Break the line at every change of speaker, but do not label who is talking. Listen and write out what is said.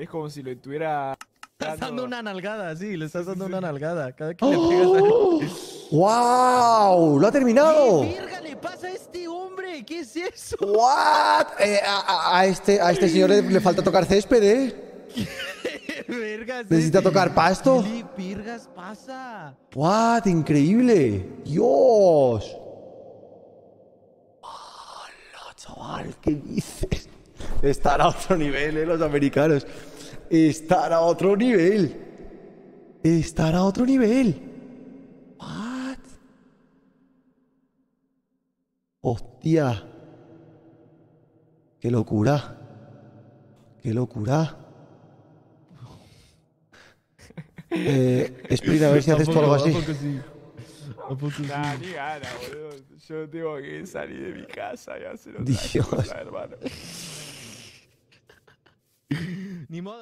Es como si lo estuviera... Estás dando una nalgada, sí, le estás dando una nalgada. Cada que le pegas
¡Wow! ¡Oh! ¡Lo ha terminado!
¡Qué le pasa a este
hombre! ¿Qué es eso? ¿What? Eh, a, este, a este señor le, falta tocar césped, ¿eh? ¿Qué vergas Necesita este? tocar pasto. ¿Qué virgas pasa?
¡What! ¡Increíble! ¡Dios!
¡Hola, chaval! ¿Qué dices? estar a otro nivel, ¿eh? los americanos. Estar a otro nivel. Estar a otro nivel. What?
Hostia. Qué locura. Qué locura. Eh, Sprint, a ver si haces tú algo así. Sí.
Nah, ni gana, boludo. Yo tengo que salir de mi casa y hacer otra Dios. hermano.
你们。